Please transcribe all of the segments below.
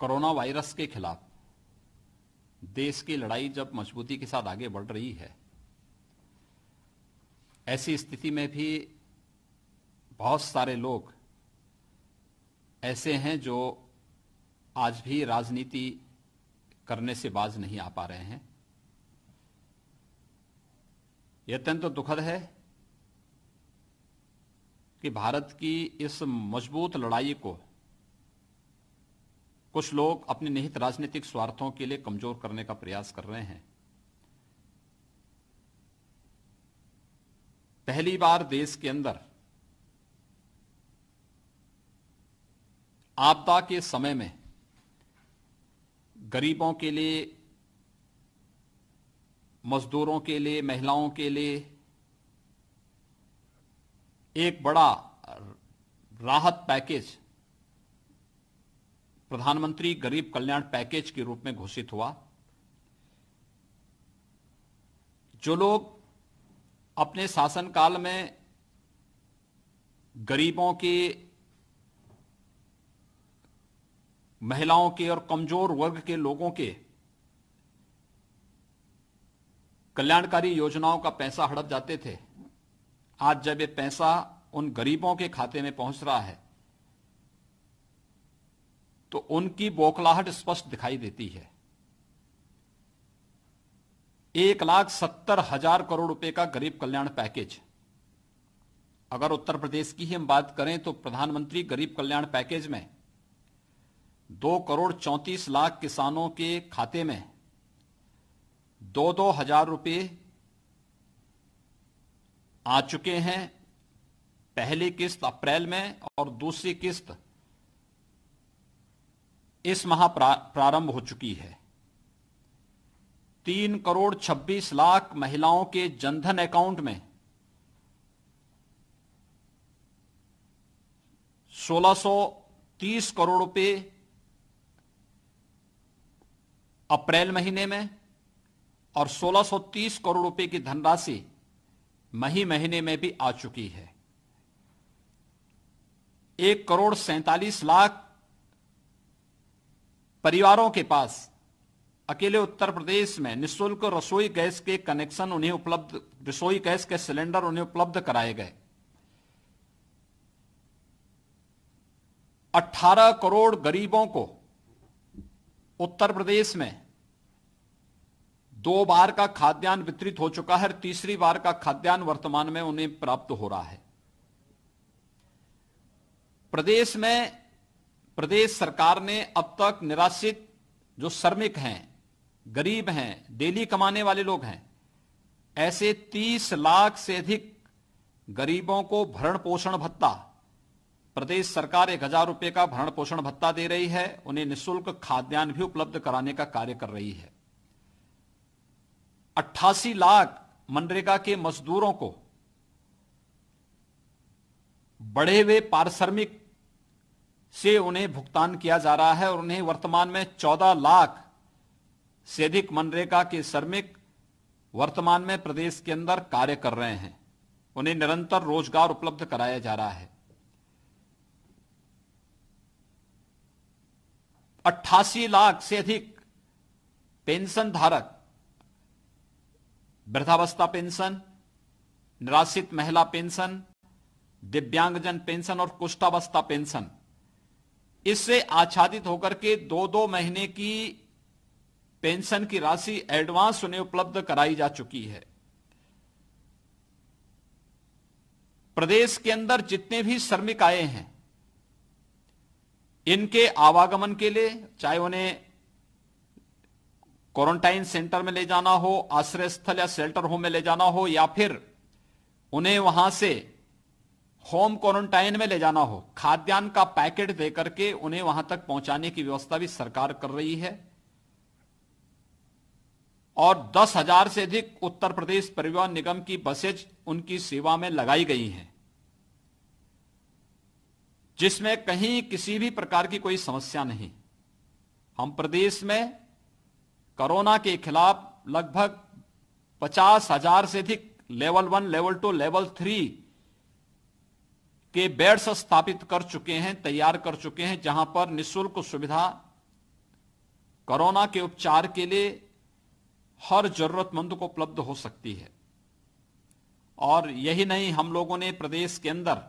corona virus के खिलाफ देश की लड़ाई जब मजबूती के साथ आगे बढ़ रही है ऐसी स्थिति में भी बहुत सारे लोग ऐसे हैं जो आज भी राजनीति करने से बाज नहीं आ पा रहे हैं यह अत्यंत तो दुखद है कि भारत की इस मजबूत लड़ाई को कुछ लोग अपने निहित राजनीतिक स्वार्थों के लिए कमजोर करने का प्रयास कर रहे हैं पहली बार देश के अंदर आपदा के समय में गरीबों के लिए मजदूरों के लिए महिलाओं के लिए एक बड़ा राहत पैकेज प्रधानमंत्री गरीब कल्याण पैकेज के रूप में घोषित हुआ जो लोग अपने शासनकाल में गरीबों के महिलाओं के और कमजोर वर्ग के लोगों के कल्याणकारी योजनाओं का पैसा हड़प जाते थे आज जब ये पैसा उन गरीबों के खाते में पहुंच रहा है तो उनकी बौखलाहट स्पष्ट दिखाई देती है एक लाख सत्तर हजार करोड़ रुपए का गरीब कल्याण पैकेज अगर उत्तर प्रदेश की ही हम बात करें तो प्रधानमंत्री गरीब कल्याण पैकेज में दो करोड़ चौंतीस लाख किसानों के खाते में दो दो हजार रुपये आ चुके हैं पहली किस्त अप्रैल में और दूसरी किस्त इस माह प्रारंभ हो चुकी है तीन करोड़ छब्बीस लाख महिलाओं के जनधन अकाउंट में सोलह सो तीस करोड़ रुपए अप्रैल महीने में और 1630 करोड़ रुपए की धनराशि मही महीने में भी आ चुकी है एक करोड़ सैतालीस लाख परिवारों के पास अकेले उत्तर प्रदेश में निशुल्क रसोई गैस के कनेक्शन उन्हें उपलब्ध रसोई गैस के सिलेंडर उन्हें उपलब्ध कराए गए 18 करोड़ गरीबों को उत्तर प्रदेश में दो बार का खाद्यान्न वितरित हो चुका है और तीसरी बार का खाद्यान्न वर्तमान में उन्हें प्राप्त हो रहा है प्रदेश में प्रदेश सरकार ने अब तक निराश्रित जो श्रमिक हैं गरीब हैं डेली कमाने वाले लोग हैं ऐसे 30 लाख से अधिक गरीबों को भरण पोषण भत्ता प्रदेश सरकार एक हजार रुपये का भरण पोषण भत्ता दे रही है उन्हें निशुल्क खाद्यान्न भी उपलब्ध कराने का कार्य कर रही है 88 लाख मनरेगा के मजदूरों को बढ़े हुए पारिश्रमिक से उन्हें भुगतान किया जा रहा है और उन्हें वर्तमान में चौदह लाख से अधिक मनरेगा के श्रमिक वर्तमान में प्रदेश के अंदर कार्य कर रहे हैं उन्हें निरंतर रोजगार उपलब्ध कराया जा रहा है अट्ठासी लाख से अधिक पेंशन धारक वृद्धावस्था पेंशन निराश्रित महिला पेंशन दिव्यांगजन पेंशन और कुष्ठावस्था पेंशन इससे आच्छादित होकर के दो दो महीने की पेंशन की राशि एडवांस उन्हें उपलब्ध कराई जा चुकी है प्रदेश के अंदर जितने भी श्रमिक आए हैं इनके आवागमन के लिए चाहे उन्हें क्वारंटाइन सेंटर में ले जाना हो आश्रय स्थल या शेल्टर होम में ले जाना हो या फिर उन्हें वहां से होम क्वारंटाइन में ले जाना हो खाद्यान्न का पैकेट दे करके उन्हें वहां तक पहुंचाने की व्यवस्था भी सरकार कर रही है और दस हजार से अधिक उत्तर प्रदेश परिवहन निगम की बसेज उनकी सेवा में लगाई गई हैं जिसमें कहीं किसी भी प्रकार की कोई समस्या नहीं हम प्रदेश में कोरोना के खिलाफ लगभग पचास हजार से अधिक level one level two level three के बेड्स स्थापित कर चुके हैं तैयार कर चुके हैं जहां पर निशुल्क सुविधा कोरोना के उपचार के लिए हर जरूरतमंद को उपलब्ध हो सकती है और यही नहीं हम लोगों ने प्रदेश के अंदर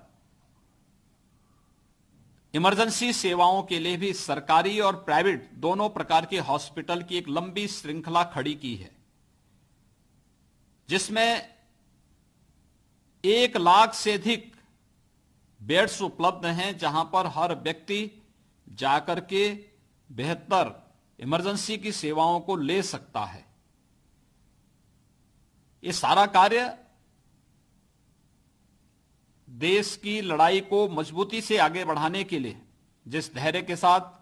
इमरजेंसी सेवाओं के लिए भी सरकारी और प्राइवेट दोनों प्रकार के हॉस्पिटल की एक लंबी श्रृंखला खड़ी की है जिसमें एक लाख से अधिक बेड्स उपलब्ध हैं जहां पर हर व्यक्ति जाकर के बेहतर इमरजेंसी की सेवाओं को ले सकता है ये सारा कार्य देश की लड़ाई को मजबूती से आगे बढ़ाने के लिए जिस धैर्य के साथ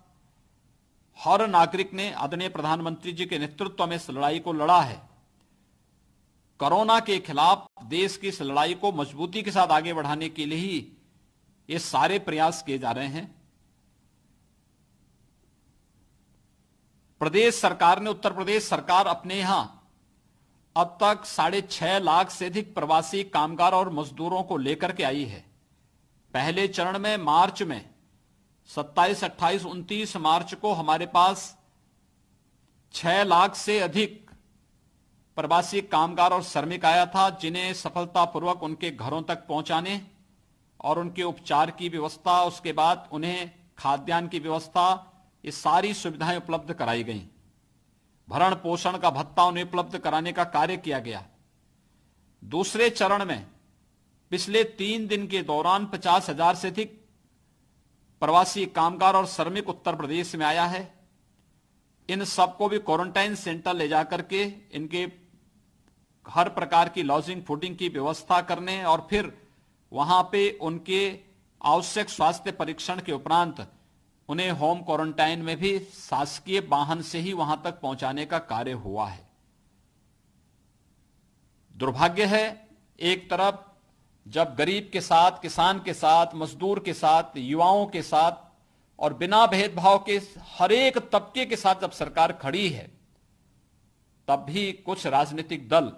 हर नागरिक ने आदरणीय प्रधानमंत्री जी के नेतृत्व में इस लड़ाई को लड़ा है कोरोना के खिलाफ देश की इस लड़ाई को मजबूती के साथ आगे बढ़ाने के लिए ही ये सारे प्रयास किए जा रहे हैं प्रदेश सरकार ने उत्तर प्रदेश सरकार अपने यहां अब तक साढ़े छह लाख से अधिक प्रवासी कामगार और मजदूरों को लेकर के आई है पहले चरण में मार्च में 27, 28, 29 मार्च को हमारे पास छह लाख से अधिक प्रवासी कामगार और श्रमिक आया था जिन्हें सफलतापूर्वक उनके घरों तक पहुंचाने और उनके उपचार की व्यवस्था उसके बाद उन्हें खाद्यान्न की व्यवस्था ये सारी सुविधाएं उपलब्ध कराई गई भरण पोषण का भत्ता उन्हें उपलब्ध कराने का कार्य किया गया दूसरे चरण में पिछले तीन दिन के दौरान पचास हजार से अधिक प्रवासी कामगार और श्रमिक उत्तर प्रदेश में आया है इन सबको भी क्वारंटाइन सेंटर ले जाकर के इनके हर प्रकार की लॉजिंग फूडिंग की व्यवस्था करने और फिर वहां पे उनके आवश्यक स्वास्थ्य परीक्षण के उपरांत उन्हें होम क्वारंटाइन में भी शासकीय वाहन से ही वहां तक पहुंचाने का कार्य हुआ है दुर्भाग्य है एक तरफ जब गरीब के साथ किसान के साथ मजदूर के साथ युवाओं के साथ और बिना भेदभाव के हर एक तबके के साथ जब सरकार खड़ी है तब भी कुछ राजनीतिक दल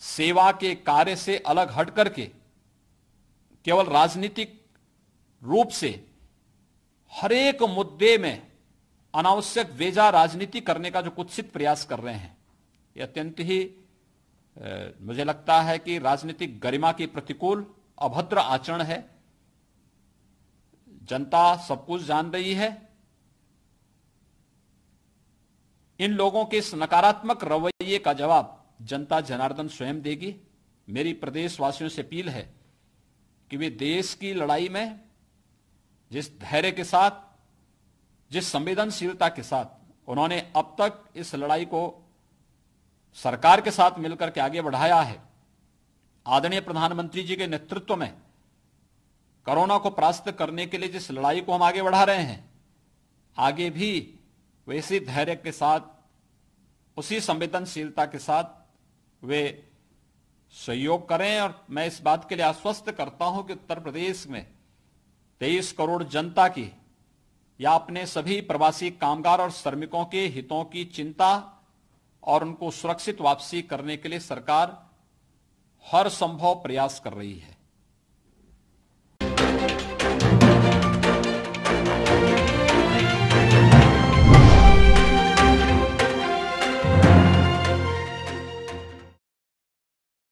सेवा के कार्य से अलग हट करके केवल राजनीतिक रूप से हरेक मुद्दे में अनावश्यक वेजा राजनीति करने का जो कुत्सित प्रयास कर रहे हैं ये अत्यंत ही ए, मुझे लगता है कि राजनीतिक गरिमा के प्रतिकूल अभद्र आचरण है जनता सब कुछ जान रही है इन लोगों के इस नकारात्मक रवैये का जवाब जनता जनार्दन स्वयं देगी मेरी प्रदेशवासियों से अपील है कि वे देश की लड़ाई में जिस धैर्य के साथ जिस संवेदनशीलता के साथ उन्होंने अब तक इस लड़ाई को सरकार के साथ मिलकर के आगे बढ़ाया है आदरणीय प्रधानमंत्री जी के नेतृत्व में कोरोना को परास्त करने के लिए जिस लड़ाई को हम आगे बढ़ा रहे हैं आगे भी वैसी धैर्य के साथ उसी संवेदनशीलता के साथ वे सहयोग करें और मैं इस बात के लिए आश्वस्त करता हूं कि उत्तर प्रदेश में तेईस करोड़ जनता की या अपने सभी प्रवासी कामगार और श्रमिकों के हितों की चिंता और उनको सुरक्षित वापसी करने के लिए सरकार हर संभव प्रयास कर रही है